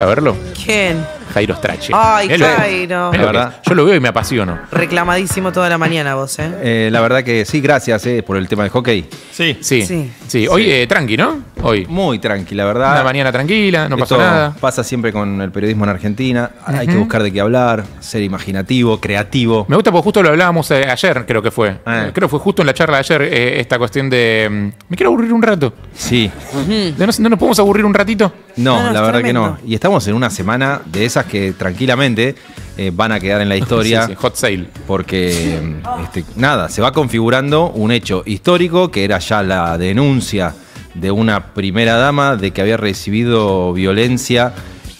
a verlo? ¿Quién? Jairo Strache. Ay, Jairo. La verdad, Yo lo veo y me apasiono. Reclamadísimo toda la mañana vos, ¿eh? eh la verdad que sí, gracias eh, por el tema de hockey. Sí. Sí. Sí. Hoy eh, tranqui, ¿no? Hoy. Muy tranqui, la verdad. Una mañana tranquila, no pasó nada. Pasa siempre con el periodismo en Argentina. Hay que buscar de qué hablar, ser imaginativo, creativo. Me gusta porque justo lo hablábamos ayer, creo que fue. Ah. Creo que fue justo en la charla de ayer esta cuestión de. Mm, me quiero aburrir un rato. Sí. no, nos podemos aburrir un ratito? No, la verdad que no. Y está estamos en una semana de esas que tranquilamente eh, van a quedar en la historia. hot sale. Porque, este, nada, se va configurando un hecho histórico que era ya la denuncia de una primera dama de que había recibido violencia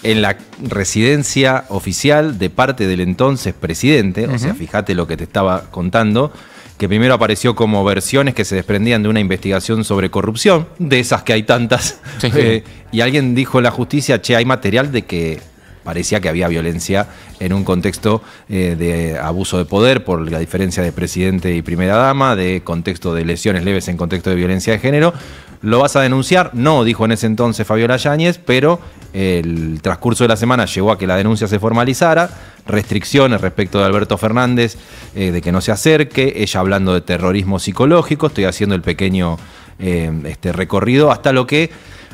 en la residencia oficial de parte del entonces presidente. O sea, fíjate lo que te estaba contando que primero apareció como versiones que se desprendían de una investigación sobre corrupción, de esas que hay tantas, eh, y alguien dijo en la justicia, che, hay material de que parecía que había violencia en un contexto eh, de abuso de poder por la diferencia de presidente y primera dama, de contexto de lesiones leves en contexto de violencia de género. ¿Lo vas a denunciar? No, dijo en ese entonces Fabiola Yáñez, pero el transcurso de la semana llegó a que la denuncia se formalizara, restricciones respecto de Alberto Fernández, eh, de que no se acerque, ella hablando de terrorismo psicológico, estoy haciendo el pequeño eh, este recorrido, hasta lo que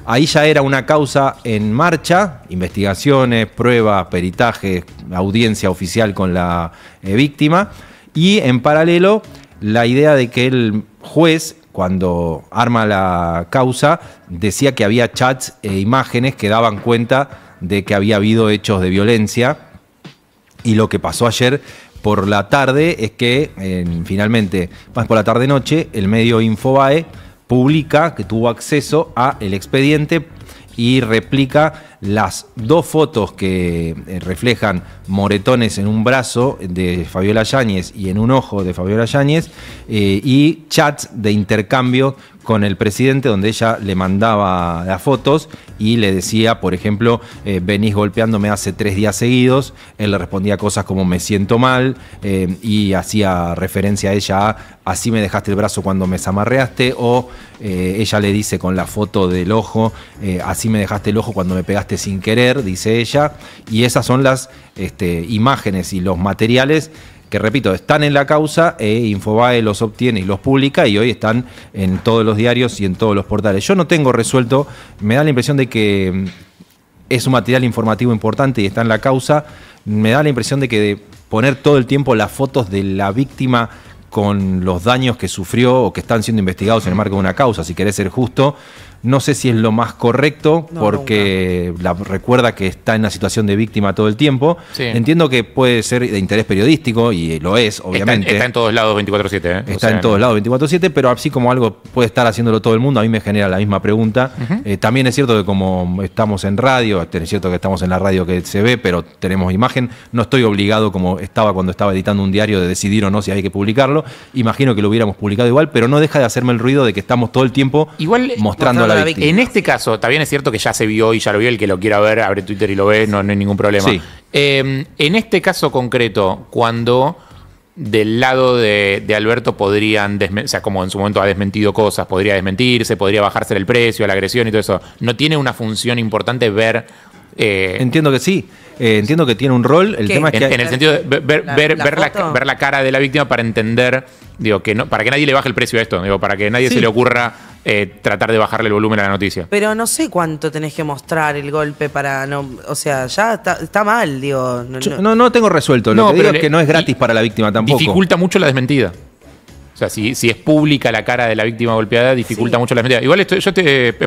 ahí ya era una causa en marcha, investigaciones, pruebas, peritajes, audiencia oficial con la eh, víctima, y en paralelo la idea de que el juez cuando arma la causa, decía que había chats e imágenes que daban cuenta de que había habido hechos de violencia. Y lo que pasó ayer por la tarde es que finalmente, más por la tarde-noche, el medio Infobae publica que tuvo acceso a el expediente y replica las dos fotos que eh, reflejan moretones en un brazo de Fabiola Yáñez y en un ojo de Fabiola Yáñez eh, y chats de intercambio con el presidente donde ella le mandaba las fotos y le decía, por ejemplo, eh, venís golpeándome hace tres días seguidos, él le respondía cosas como me siento mal eh, y hacía referencia a ella a así me dejaste el brazo cuando me zamarreaste o eh, ella le dice con la foto del ojo, así me dejaste el ojo cuando me pegaste sin querer, dice ella, y esas son las este, imágenes y los materiales que repito, están en la causa, e Infobae los obtiene y los publica y hoy están en todos los diarios y en todos los portales. Yo no tengo resuelto, me da la impresión de que mm, es un material informativo importante y está en la causa, me da la impresión de que poner todo el tiempo las fotos de la víctima con los daños que sufrió o que están siendo investigados en el marco de una causa, si querés ser justo, no sé si es lo más correcto, porque la recuerda que está en la situación de víctima todo el tiempo. Entiendo que puede ser de interés periodístico, y lo es, obviamente. Está, en todos lados 24-7. ¿eh? Está en todos lados 24-7, pero así como algo puede estar haciéndolo todo el mundo, a mí me genera la misma pregunta. Eh, también es cierto que como estamos en radio, es cierto que estamos en la radio que se ve, pero tenemos imagen, no estoy obligado como estaba cuando estaba editando un diario de decidir o no si hay que publicarlo. Imagino que lo hubiéramos publicado igual, pero no deja de hacerme el ruido de que estamos todo el tiempo igual, mostrando la en este caso, también es cierto que ya se vio y ya lo vio el que lo quiera ver, abre Twitter y lo ve, no, hay ningún problema. Em, en este caso concreto, cuando del lado de, Alberto podrían, o sea, como en su momento ha desmentido cosas, podría desmentirse, podría bajarse el precio, la agresión y todo eso, ¿no tiene una función importante ver eh, entiendo que sí. Eh, entiendo que tiene un rol. El tema es que en, el sentido de ver, la, ver, la, cara de la víctima para entender, digo, que no, para que nadie le baje el precio a esto, digo, para que nadie se le ocurra eh, tratar de bajarle el volumen a la noticia. Pero no sé cuánto tenés que mostrar el golpe para no. O sea, ya está, mal, digo. No, no, tengo resuelto. Lo no, que pero digo es que no es gratis para la víctima tampoco. Dificulta mucho la desmentida. O sea, si, si, es pública la cara de la víctima golpeada, dificulta mucho la desmentida Igual yo es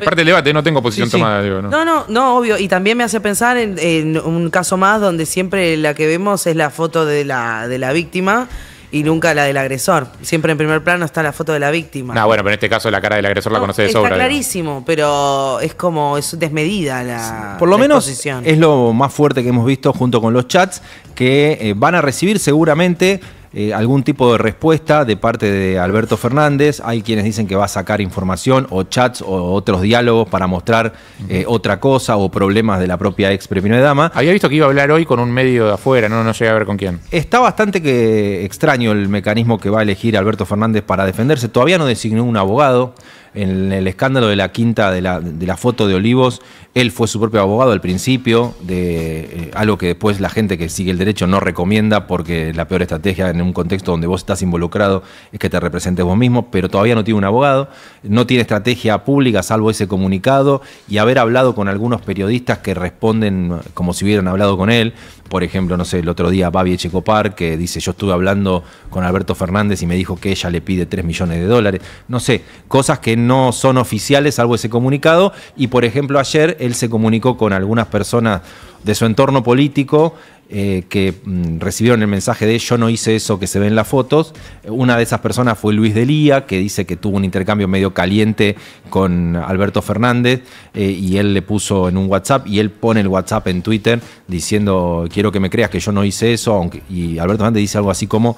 parte del debate, no tengo posición tomada. Digo, ¿no? ¿no? no, obvio. Y también me hace pensar en, en, un caso más donde siempre la que vemos es la foto de la, de la víctima y nunca la del agresor. Siempre en primer plano está la foto de la víctima. No, bueno, pero en este caso la cara del agresor la conoce de sobra. Está clarísimo, pero es como, es desmedida la. Por lo menos es lo más fuerte que hemos visto junto con los chats que eh, van a recibir seguramente eh, algún tipo de respuesta de parte de Alberto Fernández. Hay quienes dicen que va a sacar información o chats o otros diálogos para mostrar eh, otra cosa o problemas de la propia ex de dama. Había visto que iba a hablar hoy con un medio de afuera, no, no sé a ver con quién. Está bastante que extraño el mecanismo que va a elegir Alberto Fernández para defenderse. Todavía no designó un abogado en el escándalo de la quinta de la, de la foto de Olivos, él fue su propio abogado al principio, de eh, algo que después la gente que sigue el derecho no recomienda porque la peor estrategia en un contexto donde vos estás involucrado es que te representes vos mismo, pero todavía no tiene un abogado, no tiene estrategia pública salvo ese comunicado y haber hablado con algunos periodistas que responden como si hubieran hablado con él por ejemplo, no sé, el otro día Babi Echecopar, que dice, yo estuve hablando con Alberto Fernández y me dijo que ella le pide 3 millones de dólares, no sé, cosas que no son oficiales, salvo ese comunicado, y por ejemplo ayer él se comunicó con algunas personas de su entorno político, eh, que mm, recibieron el mensaje de yo no hice eso que se ve en las fotos. Eh, una de esas personas fue Luis Delía, que dice que tuvo un intercambio medio caliente con Alberto Fernández eh, y él le puso en un WhatsApp y él pone el WhatsApp en Twitter diciendo quiero que me creas que yo no hice eso, y Alberto Fernández dice algo así como,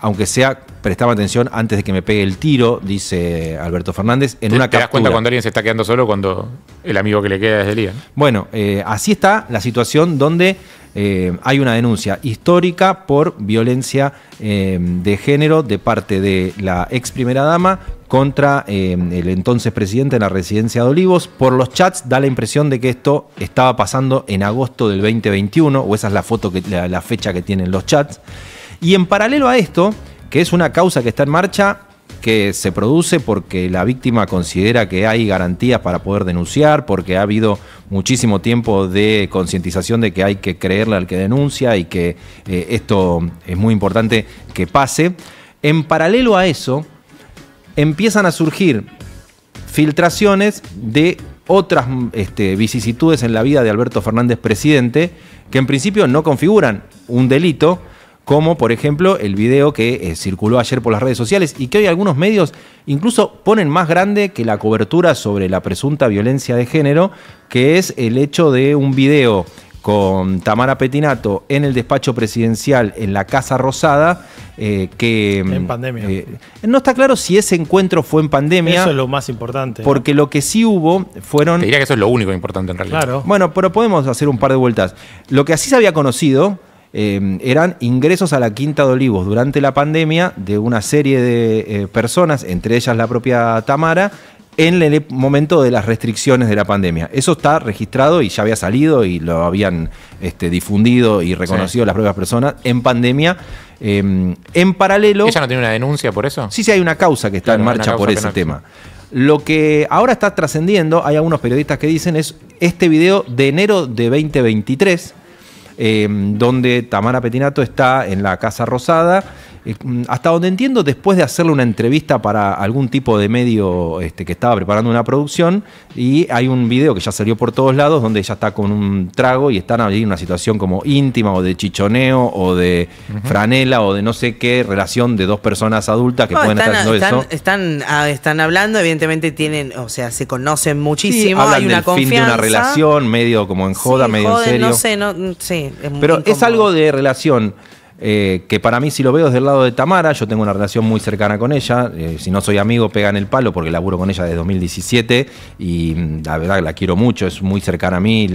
aunque sea prestaba atención antes de que me pegue el tiro, dice Alberto Fernández, en ¿Te, una ¿Te das cuenta cuando alguien se está quedando solo cuando el amigo que le queda es Elías? Bueno, eh, así está la situación donde eh, hay una denuncia histórica por violencia eh, de género de parte de la ex primera dama contra el entonces presidente en la residencia de Olivos. Por los chats da la impresión de que esto estaba pasando en agosto del 2021, o esa es la foto, que, la fecha que tienen los chats. Y en paralelo a esto, que es una causa que está en marcha, que se produce porque la víctima considera que hay garantías para poder denunciar, porque ha habido muchísimo tiempo de concientización de que hay que creerle al que denuncia y que eh, esto es muy importante que pase. En paralelo a eso, empiezan a surgir filtraciones de otras este, vicisitudes en la vida de Alberto Fernández presidente, que en principio no configuran un delito, como por ejemplo el video que eh, circuló ayer por las redes sociales y que hoy algunos medios incluso ponen más grande que la cobertura sobre la presunta violencia de género, que es el hecho de un video con Tamara Petinato en el despacho presidencial en la Casa Rosada, eh, que... En mm, pandemia. Eh, no está claro si ese encuentro fue en pandemia. Eso es lo más importante. Porque lo que sí hubo fueron... Te diría que eso es lo único importante en realidad. Claro. Bueno, pero podemos hacer un par de vueltas. Lo que así se había conocido Em, eran ingresos a la Quinta de Olivos durante la pandemia de una serie de eh, personas, entre ellas la propia Tamara, en el momento de las restricciones de la pandemia. Eso está registrado y ya había salido y lo habían este, difundido y reconocido las propias personas en pandemia. Em, en paralelo... ¿Ella no tiene una denuncia por eso? Sí, sí, hay una causa que está en marcha por ese tema. Lo que ahora está trascendiendo, hay algunos periodistas que dicen, es este video de enero de 2023, eh, donde Tamara Petinato está en la Casa Rosada eh, mm, hasta donde entiendo, después de hacerle una entrevista para algún tipo de medio este, que estaba preparando una producción, y hay un video que ya salió por todos lados donde ella está con un trago y están ahí en una situación como íntima o de chichoneo o de franela o de no sé qué relación de dos personas adultas que pueden estar haciendo eso. Ah, están, hablando, evidentemente tienen, o sea, se conocen muchísimo, sí, hay una confianza. fin de una relación, medio como en joda, medio en serio. No sé, no, sí, Pero es algo de relación eh, que para mí si lo veo desde el lado de Tamara, yo tengo una relación muy cercana con ella, eh, si no soy amigo pega en el palo porque laburo con ella desde 2017 y mm, la verdad la quiero mucho, es muy cercana a mí,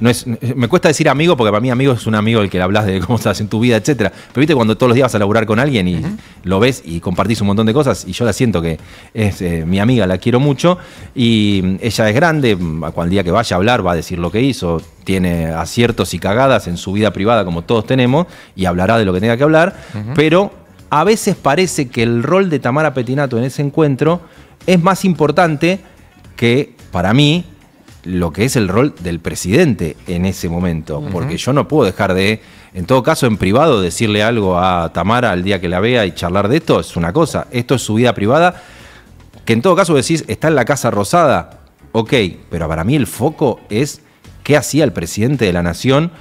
no es, me cuesta decir amigo porque para mí amigo es un amigo el que le hablas de cómo estás en tu vida, etcétera, pero viste cuando todos los días vas a laburar con alguien y lo ves y compartís un montón de cosas y yo la siento que es eh, mi amiga, la quiero mucho y mm, ella es grande, mm, cual día que vaya a hablar va a decir lo que hizo, tiene aciertos y cagadas en su vida privada, como todos tenemos, y hablará de lo que tenga que hablar, pero a veces parece que el rol de Tamara Petinato en ese encuentro es más importante que, para mí, lo que es el rol del presidente en ese momento, porque yo no puedo dejar de, en todo caso, en privado, decirle algo a Tamara al día que la vea y charlar de esto, es una cosa, esto es su vida privada, que en todo caso decís, está en la Casa Rosada, ok, pero para mí el foco es qué hacía el presidente de la nación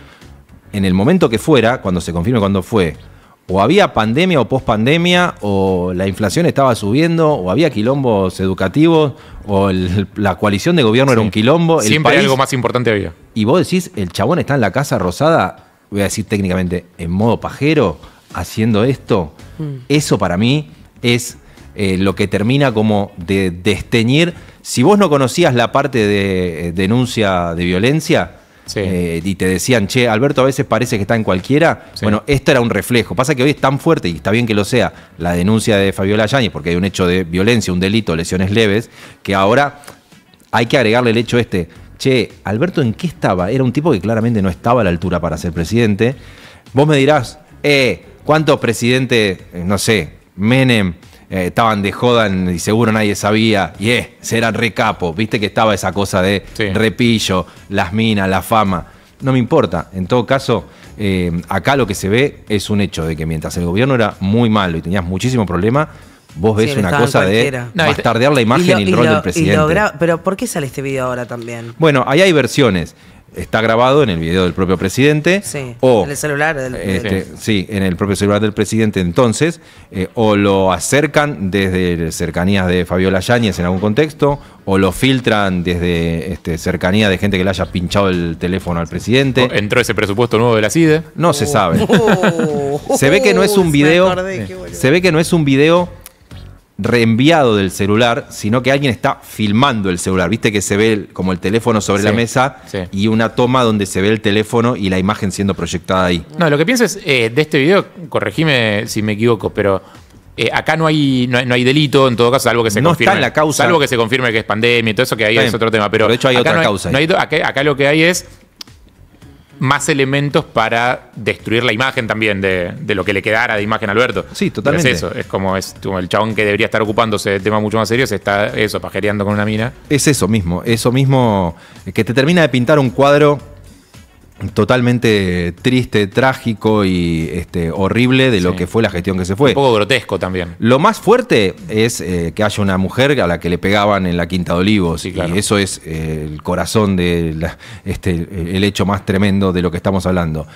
en el momento que fuera, cuando se confirme cuándo fue. O había pandemia o pospandemia, o la inflación estaba subiendo, o había quilombos educativos, o la coalición de gobierno era un quilombo. El Siempre algo más importante había. Y vos decís, el chabón está en la casa rosada, voy a decir técnicamente, en modo pajero, haciendo esto. Mm. Eso para mí es eh, lo que termina como de desteñir si vos no conocías la parte de eh, denuncia de violencia, eh, y te decían, che, Alberto a veces parece que está en cualquiera. Bueno, esto era un reflejo. Pasa que hoy es tan fuerte, y está bien que lo sea, la denuncia de Fabiola Yáñez, porque hay un hecho de violencia, un delito, lesiones leves, que ahora hay que agregarle el hecho este. Che, Alberto, ¿en qué estaba? Era un tipo que claramente no estaba a la altura para ser presidente. Vos me dirás, eh, ¿cuántos presidente, eh, no sé, Menem, eh, estaban de joda y seguro nadie sabía, y es, eh, eran recapo viste que estaba esa cosa de repillo, las minas, la fama. No me importa, en todo caso, eh, acá lo que se ve es un hecho de que mientras el gobierno era muy malo y tenías muchísimo problema, vos ves una cosa de la imagen y, el rol del presidente. pero ¿por qué sale este video ahora también? Bueno, ahí hay versiones está grabado en el video del propio presidente. Sí, o, en el celular del eh, este, sí, en el propio celular del presidente entonces, eh, o lo acercan desde cercanías de Fabiola Yáñez en algún contexto, o lo filtran desde este, cercanías de gente que le haya pinchado el teléfono al presidente. ¿Entró ese presupuesto nuevo de la CIDE? No se sabe. Uh. Uh, se ve que no es un video. se ve que no es un video reenviado del celular, sino que alguien está filmando el celular. Viste que se ve como el teléfono sobre la mesa y una toma donde se ve el teléfono y la imagen siendo proyectada ahí. No, lo que pienso es, eh, de este video, corregime si me equivoco, pero eh, acá no hay, no delito, en todo caso, algo que se no confirme. Está la causa. Salvo que se confirme que es pandemia y todo eso, que ahí es otro tema. Pero, de hecho hay otra acá, lo que hay es más elementos para destruir la imagen también de, lo que le quedara de imagen a Alberto. Sí, totalmente. es eso, es como, es como el chabón que debería estar ocupándose de temas mucho más serios, está eso, pajereando con una mina. Es eso mismo, eso mismo eh, que te termina de pintar un cuadro totalmente triste, trágico y este, horrible de lo que fue la gestión que se fue. Un poco grotesco también. Lo más fuerte es eh, que haya una mujer a la que le pegaban en la Quinta de Olivos. Y eso es eh, el corazón del este, el hecho más tremendo de lo que estamos hablando.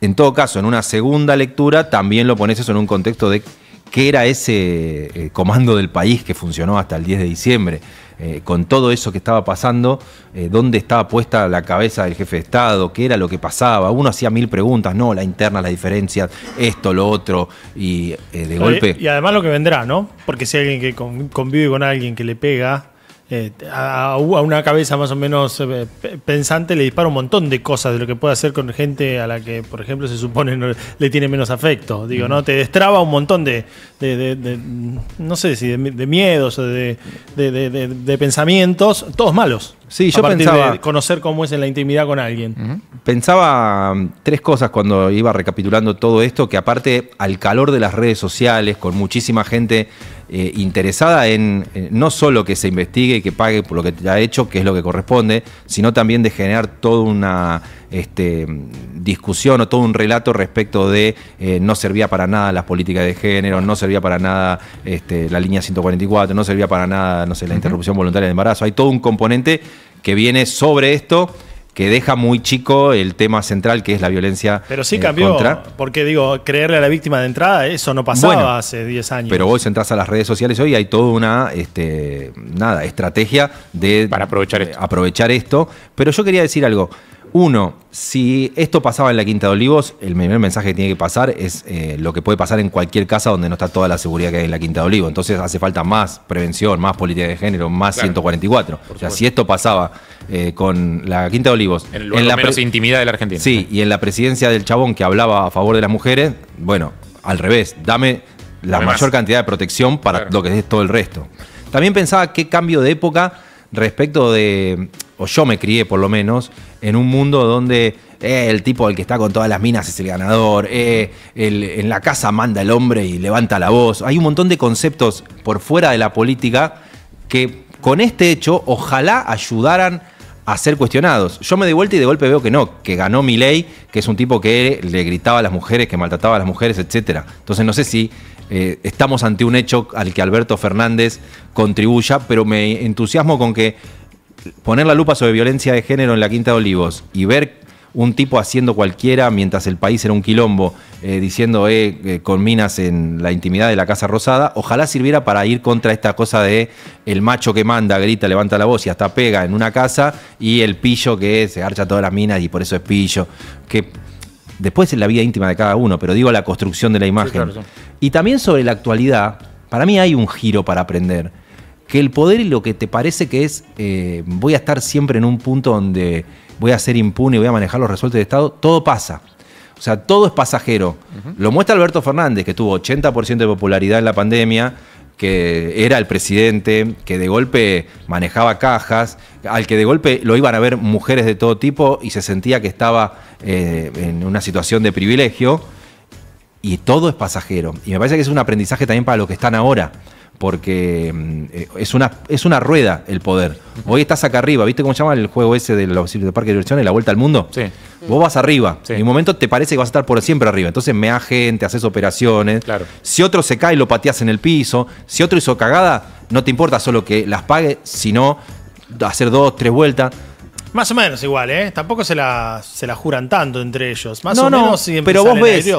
En todo caso, en una segunda lectura también lo pones eso en un contexto de qué era ese eh, comando del país que funcionó hasta el 10 de diciembre. Eh, con todo eso que estaba pasando, eh, dónde estaba puesta la cabeza del jefe de Estado, qué era lo que pasaba. Uno hacía mil preguntas, no, la interna, las diferencias, esto, lo otro, y eh, de golpe. Y además lo que vendrá, ¿no? Porque si alguien que convive con alguien que le pega, eh, a, una cabeza más o menos eh, pensante le dispara un montón de cosas de lo que puede hacer con gente a la que, por ejemplo, se supone le tiene menos afecto. Digo, ¿no? Te destraba un montón de, no sé si de, miedos o de, pensamientos, todos malos. Sí, yo pensaba. conocer cómo es en la intimidad con alguien. Pensaba mm, tres cosas cuando iba recapitulando todo esto, que aparte al calor de las redes sociales, con muchísima gente eh, interesada en eh, no solo que se investigue y que pague por lo que ha hecho, que es lo que corresponde, sino también de generar toda una este, discusión o todo un relato respecto de eh, no servía para nada las políticas de género, no servía para nada este, la línea 144, no servía para nada, no sé, la interrupción voluntaria del embarazo. Hay todo un componente que viene sobre esto que deja muy chico el tema central que es la violencia. Pero sí cambió, porque digo, creerle a la víctima de entrada, eso no pasaba hace 10 años. Pero vos entras a las redes sociales hoy hay toda una este, nada, estrategia de Para aprovechar eh, aprovechar esto. Pero yo quería decir algo. Uno, si esto pasaba en la Quinta de Olivos, el primer mensaje que tiene que pasar es eh, lo que puede pasar en cualquier casa donde no está toda la seguridad que hay en la Quinta de Olivos. Entonces hace falta más prevención, más política de género, más 144. O sea, si esto pasaba eh, con la Quinta de Olivos. En, la menos intimidad de la Argentina. Sí, y en la presidencia del chabón que hablaba a favor de las mujeres, bueno, al revés, dame la mayor cantidad de protección para lo que es todo el resto. También pensaba qué cambio de época respecto de o yo me crié por lo menos, en un mundo donde eh, el tipo el que está con todas las minas es el ganador, eh, en la casa manda el hombre y levanta la voz. Hay un montón de conceptos por fuera de la política que con este hecho ojalá ayudaran a ser cuestionados. Yo me di vuelta y de golpe veo que no, que ganó ley que es un tipo que le gritaba a las mujeres, que maltrataba a las mujeres, etc. Entonces no sé si eh, estamos ante un hecho al que Alberto Fernández contribuya, pero me entusiasmo con que poner la lupa sobre violencia de género en la Quinta de Olivos y ver un tipo haciendo cualquiera mientras el país era un quilombo, eh, diciendo eh, eh, con minas en la intimidad de la Casa Rosada, ojalá sirviera para ir contra esta cosa de el macho que manda, grita, levanta la voz y hasta pega en una casa y el pillo que se archa todas las minas y por eso es pillo. Que después es la vida íntima de cada uno, pero digo la construcción de la imagen. Y también sobre la actualidad, para mí hay un giro para aprender que el poder y lo que te parece que es eh, voy a estar siempre en un punto donde voy a ser impune, y voy a manejar los resueltos de Estado, todo pasa. O sea, todo es pasajero. Lo muestra Alberto Fernández, que tuvo 80% de popularidad en la pandemia, que era el presidente, que de golpe manejaba cajas, al que de golpe lo iban a ver mujeres de todo tipo y se sentía que estaba eh, en una situación de privilegio. Y todo es pasajero. Y me parece que es un aprendizaje también para los que están ahora porque mm, eh, es una, es una rueda el poder. Hoy estás acá arriba, ¿viste cómo se llama el juego ese de los de parque de la vuelta al mundo? Sí. Vos vas arriba, en un momento te parece que vas a estar por siempre arriba, entonces me gente, haces operaciones, claro. si otro se cae lo pateas en el piso, si otro hizo cagada, no te importa solo que las pague, sino hacer dos, tres vueltas. Más o menos igual, ¿eh? Tampoco se la, se la juran tanto entre ellos. Más no, o no, menos pero vos ves. sí,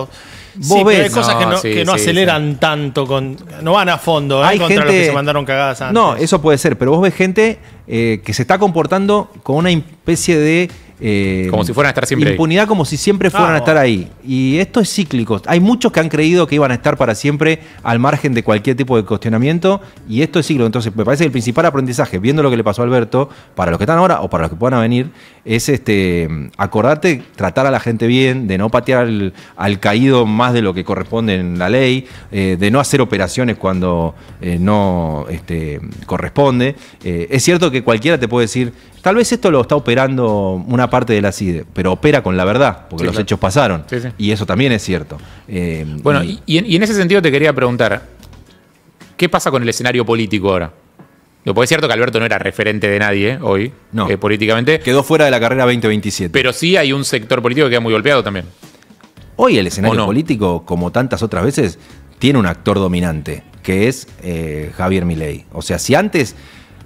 Pero hay cosas que no, que no aceleran tanto, con, no van a fondo ¿eh? hay contra gente, que se mandaron cagadas antes. No, eso puede ser, pero vos ves gente eh, que se está comportando con una especie de eh, como si fueran a estar siempre Impunidad como si siempre fueran a estar ahí. Y esto es cíclico. Hay muchos que han creído que iban a estar para siempre al margen de cualquier tipo de cuestionamiento y esto es cíclico. Entonces, me parece que el principal aprendizaje, viendo lo que le pasó a Alberto, para los que están ahora o para los que puedan venir, es este acordarte, tratar a la gente bien, de no patear al, caído más de lo que corresponde en la ley, eh, de no hacer operaciones cuando eh, no este, corresponde. es cierto que cualquiera te puede decir, Tal vez esto lo está operando una parte de la CIDE, pero opera con la verdad, porque los hechos pasaron. Y eso también es cierto. Eh, bueno, y, en, ese sentido te quería preguntar, ¿qué pasa con el escenario político ahora? Porque es cierto que Alberto no era referente de nadie eh, hoy, no, eh, políticamente. Quedó fuera de la carrera 2027. Pero sí hay un sector político que queda muy golpeado también. Hoy el escenario político, como tantas otras veces, tiene un actor dominante, que es Javier Milei. O sea, si antes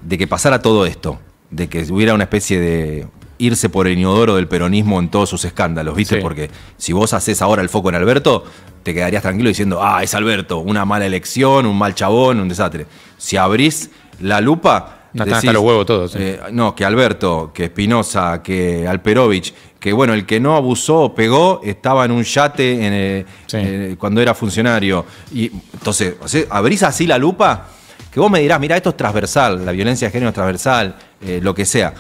de que pasara todo esto, de que hubiera una especie de irse por el inodoro del peronismo en todos sus escándalos, ¿viste? Porque si vos haces ahora el foco en Alberto, te quedarías tranquilo diciendo, ah, es Alberto, una mala elección, un mal chabón, un desastre. Si abrís la lupa... No, decís, los huevos todos. Eh, no, que Alberto, que Espinosa, que Alperovich, que bueno, el que no abusó pegó, estaba en un yate eh, eh, cuando era funcionario. Y entonces, abrís así la lupa vos me dirás, mira, esto es transversal, la violencia de género es transversal, eh, lo que sea.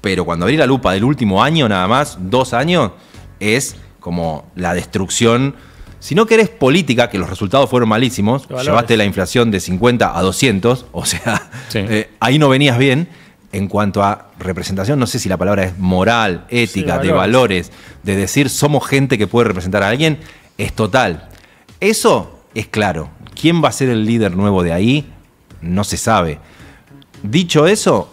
Pero cuando abrí la lupa del último año, nada más, dos años, es como la destrucción. Si no querés política, que los resultados fueron malísimos, llevaste la inflación de 50 a 200, o sea, eh, ahí no venías bien. En cuanto a representación, no sé si la palabra es moral, ética, de valores, de decir somos gente que puede representar a alguien, es total. Eso es claro. ¿Quién va a ser el líder nuevo de ahí? no se sabe. Dicho eso,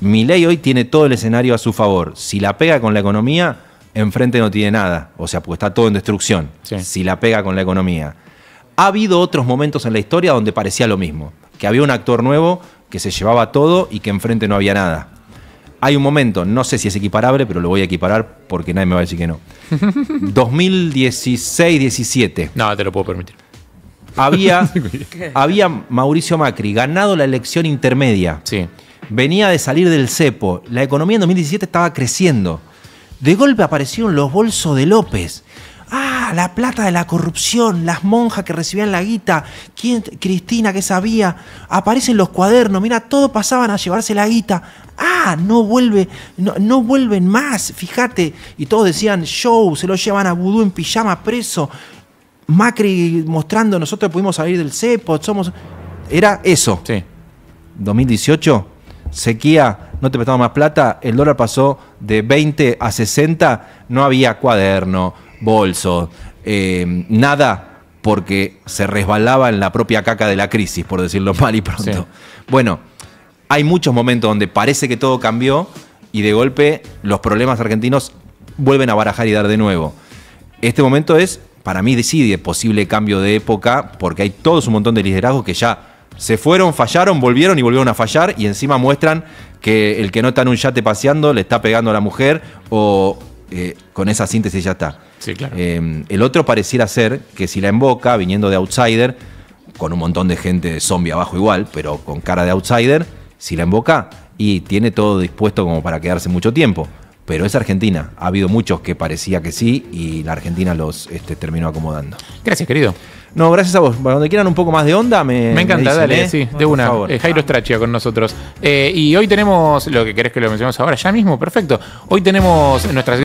mi ley hoy tiene todo el escenario a su favor. Si la pega con la economía, enfrente no tiene nada. O sea, porque está todo en destrucción. Si la pega con la economía. Ha habido otros momentos en la historia donde parecía lo mismo. Que había un actor nuevo que se llevaba todo y que enfrente no había nada. Hay un momento, no sé si es equiparable, pero lo voy a equiparar porque nadie me va a decir que no. 2016-17. No, te lo puedo permitir había, había Mauricio Macri ganado la elección intermedia. Venía de salir del cepo. La economía en 2017 estaba creciendo. De golpe aparecieron los bolsos de López. Ah, la plata de la corrupción, las monjas que recibían la guita, Cristina que sabía, aparecen los cuadernos, mira, todos pasaban a llevarse la guita. Ah, no vuelve, no, no vuelven más, fíjate. Y todos decían, show, se lo llevan a Vudú en pijama preso. Macri mostrando, nosotros pudimos salir del CEPO, somos... Era eso. Sí. 2018, sequía, no te prestaba más plata, el dólar pasó de 20 a 60, no había cuaderno, bolso, eh, nada porque se resbalaba en la propia caca de la crisis, por decirlo mal y pronto. Bueno, hay muchos momentos donde parece que todo cambió y de golpe los problemas argentinos vuelven a barajar y dar de nuevo. Este momento es para mí decide posible cambio de época, porque hay todos un montón de liderazgos que ya se fueron, fallaron, volvieron y volvieron a fallar, y encima muestran que el que no está en un yate paseando le está pegando a la mujer, o eh, con esa síntesis ya está. Sí, claro. Eh, el otro pareciera ser que si la emboca, viniendo de outsider, con un montón de gente zombie abajo igual, pero con cara de outsider, si la emboca y tiene todo dispuesto como para quedarse mucho tiempo pero es Argentina. Ha habido muchos que parecía que sí y la Argentina los este, terminó acomodando. Gracias, querido. No, gracias a vos. Para donde quieran un poco más de onda, me. encanta, dale, ¿eh? sí, de una. Eh, Jairo Strachia con nosotros. Eh, y hoy tenemos, lo que querés que lo mencionemos ahora, ya mismo, perfecto. Hoy tenemos nuestras.